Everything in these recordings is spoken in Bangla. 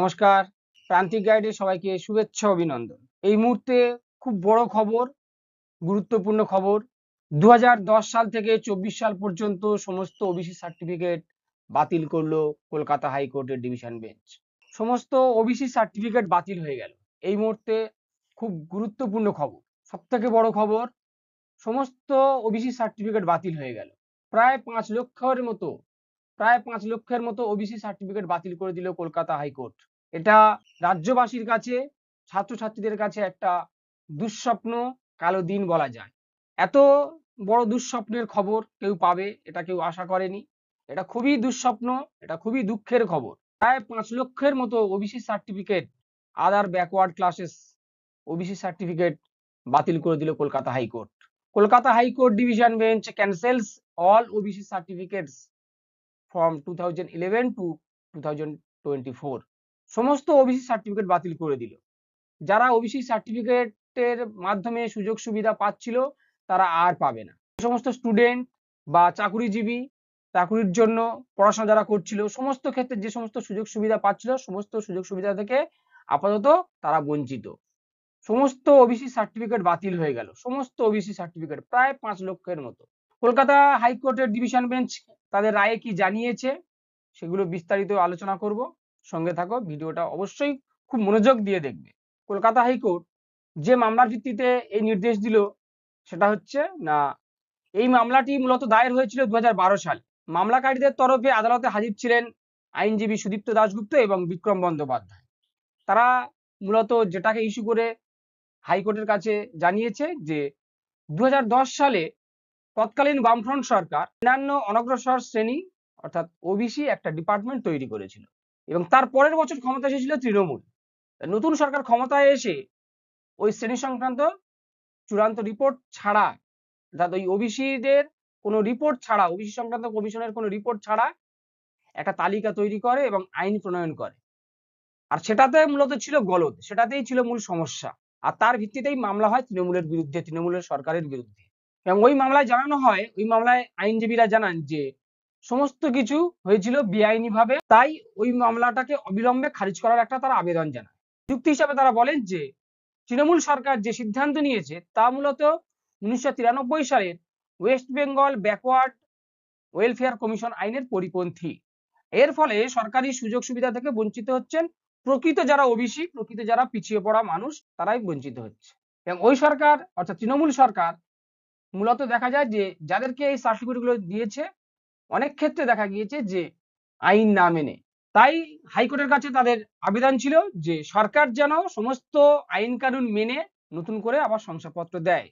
নমস্কার প্রান্তিক গাইডে সবাইকে শুভেচ্ছা অভিনন্দন এই মুহূর্তে খুব বড় খবর গুরুত্বপূর্ণ খবর দু সাল থেকে চব্বিশ সাল পর্যন্ত সমস্ত ওবিসি সার্টিফিকেট বাতিল করলো কলকাতা হাইকোর্টের ডিভিশন বেঞ্চ সমস্ত ওবিসি সার্টিফিকেট বাতিল হয়ে গেল এই মুহূর্তে খুব গুরুত্বপূর্ণ খবর সব থেকে বড় খবর সমস্ত ওবিসি সার্টিফিকেট বাতিল হয়ে গেল প্রায় পাঁচ লক্ষের মতো প্রায় পাঁচ লক্ষের মতো ওবিসি সার্টিফিকেট বাতিল করে দিল কলকাতা হাইকোর্ট এটা রাজ্যবাসীর কাছে ছাত্রছাত্রীদের কাছে একটা দুঃস্বপ্ন কালো দিন বলা যায় এত বড় দুঃস্বপ্নের খবর কেউ পাবে এটা কেউ আশা করেনি এটা খুবই দুঃস্বপ্ন এটা খুবই দুঃখের খবর প্রায় পাঁচ লক্ষের মতো OBC certificate other backward classes OBC certificate বাতিল করে দিল Kolkata high court Kolkata high court division bench cancels all OBC certificates two thousand twenty four সমস্ত ওবিসি সার্টিফিকেট বাতিল করে দিল যারা ওবিসি সার্টিফিকেটের মাধ্যমে সুযোগ সুবিধা পাচ্ছিল তারা আর পাবে না সমস্ত স্টুডেন্ট বা চাকুরিজীবী চাকুরির জন্য পড়াশোনা যারা করছিল সমস্ত ক্ষেত্রে যে সমস্ত সুযোগ সুবিধা পাচ্ছিল সমস্ত সুযোগ সুবিধা থেকে আপাতত তারা বঞ্চিত সমস্ত ওবিসি সার্টিফিকেট বাতিল হয়ে গেল সমস্ত ওবিসি সার্টিফিকেট প্রায় পাঁচ লক্ষের মতো কলকাতা হাইকোর্টের ডিভিশন বেঞ্চ তাদের রায়ে কি জানিয়েছে সেগুলো বিস্তারিত আলোচনা করব সঙ্গে থাকো ভিডিওটা অবশ্যই খুব মনোযোগ দিয়ে দেখবে কলকাতা হাইকোর্ট যে মামলার ভিত্তিতে এই নির্দেশ দিল সেটা হচ্ছে না এই মামলাটি মূলত দায়ের হয়েছিল দু সাল মামলাকারীদের তরফে আদালতে হাজির ছিলেন আইনজীবী সুদীপ্ত দাশগুপ্ত এবং বিক্রম বন্দ্যোপাধ্যায় তারা মূলত যেটাকে ইস্যু করে হাইকোর্টের কাছে জানিয়েছে যে দু সালে তৎকালীন বামফ্রন্ট সরকার অন্যান্য অনগ্রসর শ্রেণী অর্থাৎ ওবিসি একটা ডিপার্টমেন্ট তৈরি করেছিল এবং তার পরের বছর ক্ষমতা এসেছিল তৃণমূল নতুন সরকার ক্ষমতায় এসে ওই শ্রেণী সংক্রান্ত চূড়ান্ত রিপোর্ট ছাড়া অর্থাৎ ওই ওবিসিদের কোনো রিপোর্ট ছাড়া ওবিসি সংক্রান্ত কমিশনের কোনো রিপোর্ট ছাড়া একটা তালিকা তৈরি করে এবং আইন প্রণয়ন করে আর সেটাতে মূলত ছিল গলদ সেটাতেই ছিল মূল সমস্যা আর তার ভিত্তিতেই মামলা হয় তৃণমূলের বিরুদ্ধে তৃণমূলের সরকারের বিরুদ্ধে এবং ওই মামলায় জানানো হয় ওই মামলায় আইনজীবীরা জানান যে সমস্ত কিছু হয়েছিল ভাবে তাই ওই মামলাটাকে অবিলম্বে খারিজ করার একটা তারা আবেদন জানায় যুক্তি হিসাবে তারা বলেন যে তৃণমূল সরকার যে সিদ্ধান্ত নিয়েছে তা মূলত উনিশশো সালের West Bengal backward welfare commission আইনের পরিপন্থী এর ফলে সরকারি সুযোগ সুবিধা থেকে বঞ্চিত হচ্ছেন প্রকৃত যারা ওবিসি প্রকৃত যারা পিছিয়ে পড়া মানুষ তারাই বঞ্চিত হচ্ছে এবং ওই সরকার অর্থাৎ তৃণমূল সরকার মূলত দেখা যায় যে যাদেরকে এই সার্টিফিকেটগুলো দিয়েছে অনেক ক্ষেত্রে দেখা গিয়েছে যে আইন না মেনে তাই হাইকোর্টের কাছে তাদের আবেদন ছিল যে সরকার যেন সমস্ত আইন কানুন মেনে নতুন করে আবার শংসাপত্র দেয়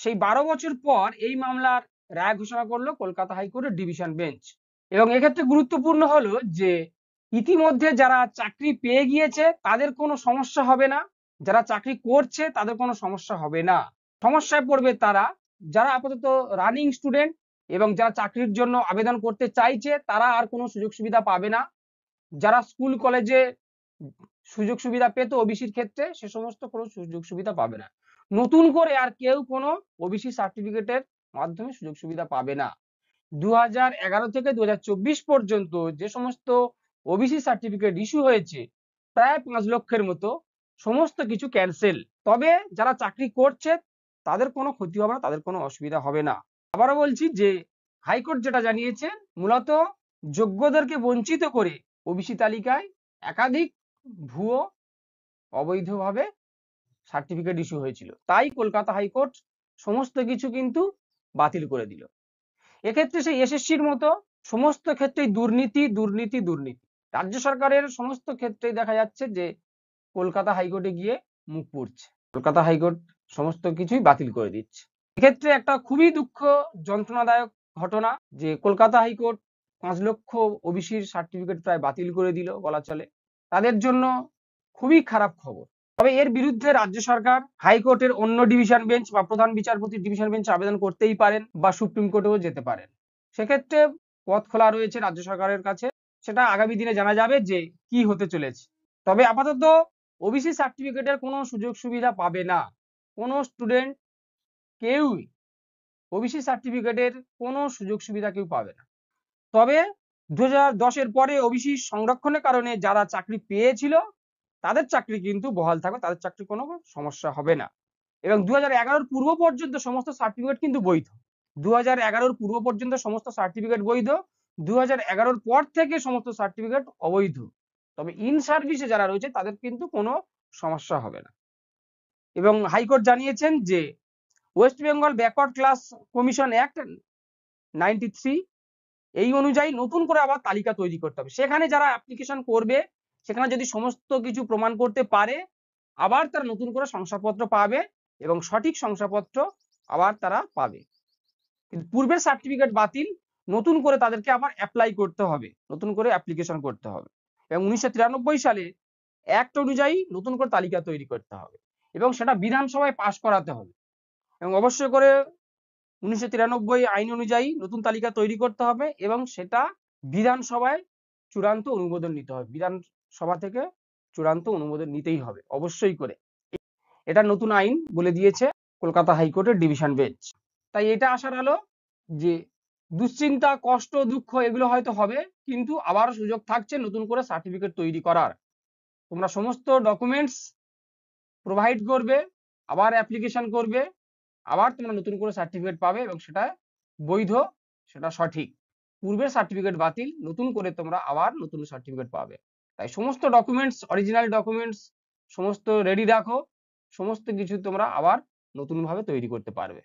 সেই বারো বছর পর এই মামলার রায় ঘোষণা করলো কলকাতা হাইকোর্টের ডিভিশন বেঞ্চ এবং এক্ষেত্রে গুরুত্বপূর্ণ হলো যে ইতিমধ্যে যারা চাকরি পেয়ে গিয়েছে তাদের কোনো সমস্যা হবে না যারা চাকরি করছে তাদের কোনো সমস্যা হবে না সমস্যায় পড়বে তারা যারা আপাতত রানিং স্টুডেন্ট এবং যারা চাকরির জন্য আবেদন করতে চাইছে তারা আর কোনো সুযোগ সুবিধা পাবে না যারা স্কুল কলেজে সুযোগ সুবিধা পেত ওবিসির ক্ষেত্রে সে সমস্ত কোনো সুযোগ সুবিধা পাবে না নতুন করে আর কেউ কোনো ওবিসি সার্টিফিকেটের মাধ্যমে সুযোগ সুবিধা পাবে না দু থেকে দু পর্যন্ত যে সমস্ত ওবিসি সার্টিফিকেট ইস্যু হয়েছে প্রায় পাঁচ লক্ষের মতো সমস্ত কিছু ক্যান্সেল তবে যারা চাকরি করছে তাদের কোনো ক্ষতি হবে না তাদের কোনো অসুবিধা হবে না আবারও বলছি যে হাইকোর্ট যেটা জানিয়েছেন মূলত যোগ্যদেরকে বঞ্চিত করে ওবিসি তালিকায় একাধিক ভুয়ো অবৈধভাবে সার্টিফিকেট ইস্যু হয়েছিল তাই কলকাতা হাইকোর্ট সমস্ত কিছু কিন্তু বাতিল করে দিল এক্ষেত্রে সেই এসএসসির মতো সমস্ত ক্ষেত্রেই দুর্নীতি দুর্নীতি দুর্নীতি রাজ্য সরকারের সমস্ত ক্ষেত্রেই দেখা যাচ্ছে যে কলকাতা হাইকোর্টে গিয়ে মুখ পুড়ছে কলকাতা হাইকোর্ট সমস্ত কিছুই বাতিল করে দিচ্ছে এক্ষেত্রে একটা খুবই দুঃখ যন্ত্রণাদায়ক ঘটনা যে কলকাতা হাইকোর্ট পাঁচ লক্ষ ওবিসির সার্টিফিকেট প্রায় বাতিল করে দিল বলা চলে তাদের জন্য খুবই খারাপ খবর তবে এর বিরুদ্ধে রাজ্য সরকার হাইকোর্টের অন্য ডিভিশন বেঞ্চ বা প্রধান বিচারপতির ডিভিশন বেঞ্চ আবেদন করতেই পারেন বা সুপ্রিম কোর্টেও যেতে পারেন সেক্ষেত্রে পথ খোলা রয়েছে রাজ্য সরকারের কাছে সেটা আগামী দিনে জানা যাবে যে কি হতে চলেছে তবে আপাতত ওবিসি সার্টিফিকেটের কোনো সুযোগ সুবিধা পাবে না কোনো স্টুডেন্ট কেউই ওবিসি সার্টিফিকেটের কোনো সুযোগ সুবিধা কেউ পাবে না তবে দু হাজার পরে ওবিসি সংরক্ষণের কারণে যারা চাকরি পেয়েছিল তাদের চাকরি কিন্তু বহাল থাকবে তাদের চাকরি কোনো সমস্যা হবে না এবং দু হাজার পূর্ব পর্যন্ত সমস্ত সার্টিফিকেট কিন্তু বৈধ দু হাজার পূর্ব পর্যন্ত সমস্ত সার্টিফিকেট বৈধ দু হাজার পর থেকে সমস্ত সার্টিফিকেট অবৈধ তবে ইন সার্ভিসে যারা রয়েছে তাদের কিন্তু কোনো সমস্যা হবে না এবং হাইকোর্ট জানিয়েছেন যে West Bengal backward class commission act ninety three এই অনুযায়ী নতুন করে আবার তালিকা তৈরি করতে হবে সেখানে যারা অ্যাপ্লিকেশন করবে সেখানে যদি সমস্ত কিছু প্রমাণ করতে পারে আবার তারা নতুন করে শংসাপত্র পাবে এবং সঠিক শংসাপত্র আবার তারা পাবে কিন্তু পূর্বের সার্টিফিকেট বাতিল নতুন করে তাদেরকে আবার অ্যাপ্লাই করতে হবে নতুন করে অ্যাপ্লিকেশন করতে হবে এবং উনিশশো সালে অ্যাক্ট অনুযায়ী নতুন করে তালিকা তৈরি করতে হবে এবং সেটা বিধানসভায় পাশ করাতে হবে এবং অবশ্যই করে উনিশশো আইন অনুযায়ী নতুন তালিকা তৈরি করতে হবে এবং সেটা বিধানসভায় চূড়ান্ত অনুমোদন নিতে হবে বিধানসভা থেকে চূড়ান্ত অনুমোদন নিতেই হবে অবশ্যই করে এটা নতুন আইন বলে দিয়েছে কলকাতা হাইকোর্টের ডিভিশন বেঞ্চ তাই এটা আসার হলো যে দুশ্চিন্তা কষ্ট দুঃখ এগুলো হয়তো হবে কিন্তু আবার সুযোগ থাকছে নতুন করে সার্টিফিকেট তৈরি করার তোমরা সমস্ত ডকুমেন্টস প্রোভাইড করবে আবার অ্যাপ্লিকেশন করবে আবার তোমরা নতুন করে সার্টিফিকেট পাবে এবং সেটা বৈধ সেটা সঠিক পূর্বের সার্টিফিকেট বাতিল নতুন করে তোমরা আবার নতুন সার্টিফিকেট পাবে তাই সমস্ত ডকুমেন্টস অরিজিনাল ডকুমেন্টস সমস্ত রেডি রাখো সমস্ত কিছু তোমরা আবার নতুনভাবে তৈরি করতে পারবে